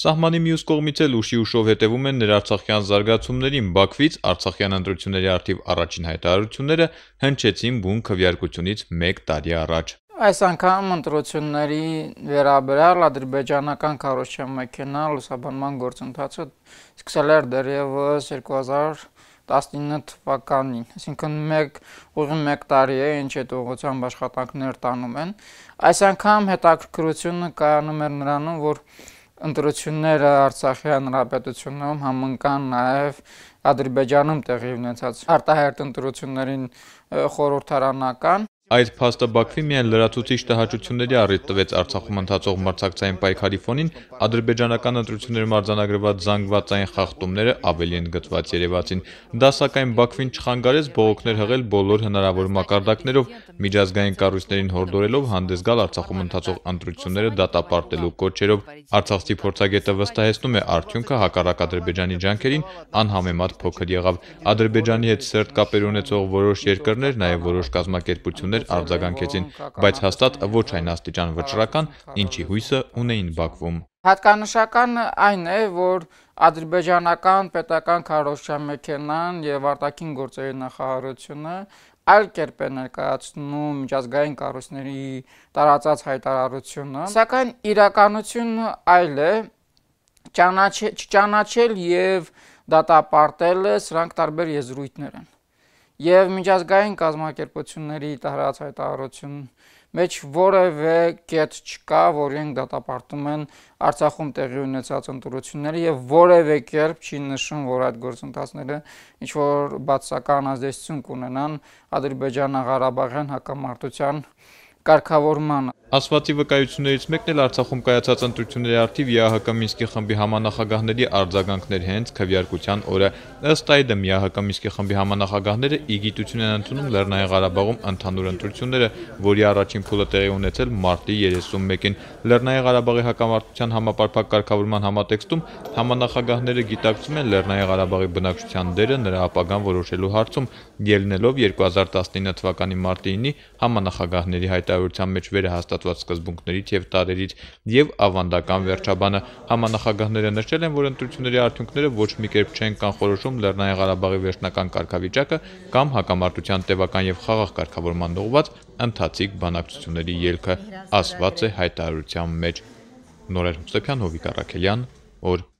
Սահմանի մյուս կողմից էլ ուշի ուշով հետևում են ներարցախյան զարգացումներին Բաքվից արցախյան ընտրությունների արդիվ առաջին հայտարարությունները հնչեցին բուն քվյարկությունից 1 տարի առաջ։ Այս անգամ ընտրությունների վերաբերյալ ադրբեջանական քարոշչի մեքենա լուսաբանման գործընթացը սկսել էր դեռևս 2019 թվականին, այսինքն 1 ուղի 1 տարի է, ինչ այդ ուղղությամբ աշխատանքներ տանում են։ Այս անգամ հետաքրքրությունը կայանում էր նրանում, որ ընտրությունները Արցախի հանրապետությունում համընկան նաև Ադրբեջանում տեղի ունեցած արտահերտ ընտրություններին խորհրդարանական Այդ փաստը Բաքվի միայն լրացուցիչ տհաճությունների առիթ տվեց Արցախում ընթացող մարտակցային պայքարի ֆոնին ադրբեջանական ընտրությունները մարզանագրված զանգվածային խախտումները ավելի ընդգծված երևացին։ Դա սակայն Բաքվին չխանգարեց բողոքներ հղել բոլոր հնարավոր մակարդակներով, միջազգային կառույցներին հորդորելով հանդես գալ Արցախում ընթացող ընտրությունները դատապարտելու կոչերով։ Արցախցի փորձագետը վստահեցնում է արդյունքը հակառակ Ադրբեջանի ջանքերին անհամեմատ փոքր եղավ։ Ադրբեջանի հետ սերտ կապեր ունեցող որոշ երկրներ, նաև որոշ կազմակերպություններ ծրագրեր արձագանքեցին, բայց հաստատ ոչ այն աստիճան վճռական, ինչի հույսը ունեին Բաքվում։ Հատկանշական այն է, որ ադրբեջանական պետական քարոշչամեքենան եւ արտաքին գործերի նախարարությունը այլ կերպ է ներկայացնում միջազգային կառույցների տարածած հայտարարությունը, սակայն իրականությունը այլ է, ճանաչել եւ դատապարտել սրանք տարբեր եզրույթներ են եւ միջազգային կազմակերպությունների տարած հայտարարություն մեջ որևէ կետ չկա, որին դատապարտում են Արցախում տեղի ունեցած ընտրությունները եւ որևէ կերպ չի նշում, որ այդ գործընթացները ինչ որ բացական ազդեցություն կունենան Ադրբեջանա-Ղարաբաղյան հակամարտության կարգավորմանը։ Ասվածի վկայություններից մեկն էլ Արցախում կայացած ընտրությունների արդիվ ԵԱՀԿ Մինսկի խմբի համանախագահների արձագանքներ հենց քվեարկության օրը։ Ըստ այդմ ԵԱՀԿ Մինսկի խմբի համանախագահները ի գիտություն են ընդունում Լեռնային Ղարաբաղում ընդհանուր ընտրությունները, որի առաջին փուլը տեղի ունեցել մարտի 31-ին։ Լեռնային Ղարաբաղի հակամարտության համապարփակ կարգավորման համատեքստում համանախագահները գիտակցում են Լեռնային Ղարաբաղի բնակչության դերը նրա ապագան որոշելու հարցում, ելնելով 2019 թվականի մարտի 9-ի համանախագահների հայտարարությունից գիտարության մեջ վերահաստատված սկզբունքներից եւ տարերից եւ ավանդական վերջաբանը համանախագահները նշել են, որ ընտրությունների արդյունքները ոչ մի կերպ չեն կանխորոշում Լեռնային Ղարաբաղի վերջնական կարգավիճակը կամ հակամարտության տևական եւ խաղաղ կարգավորման ուղված ընթացիկ բանակցությունների ելքը ասված է հայտարարության մեջ։ Նորեր Հուսեփյան, Հովիկ Արաքելյան, օր 20